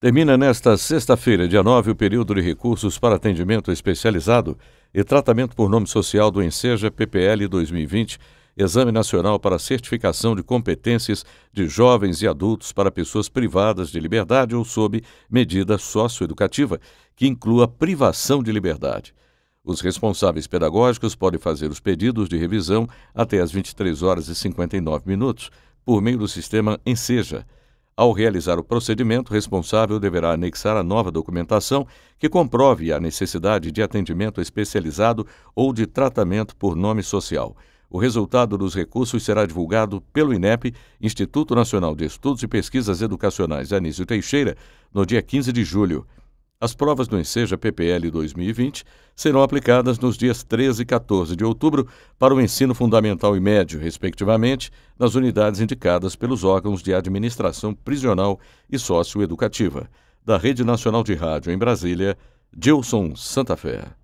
Termina nesta sexta-feira, dia 9, o período de recursos para atendimento especializado e tratamento por nome social do Enseja PPL 2020, Exame Nacional para Certificação de Competências de Jovens e Adultos para Pessoas Privadas de Liberdade ou sob medida socioeducativa, que inclua privação de liberdade. Os responsáveis pedagógicos podem fazer os pedidos de revisão até às 23 horas e 59 minutos por meio do sistema Enseja ao realizar o procedimento, o responsável deverá anexar a nova documentação que comprove a necessidade de atendimento especializado ou de tratamento por nome social. O resultado dos recursos será divulgado pelo INEP, Instituto Nacional de Estudos e Pesquisas Educacionais Anísio Teixeira, no dia 15 de julho. As provas do Enseja PPL 2020 serão aplicadas nos dias 13 e 14 de outubro para o ensino fundamental e médio, respectivamente, nas unidades indicadas pelos órgãos de administração prisional e socioeducativa. Da Rede Nacional de Rádio em Brasília, Gilson Santa Fé.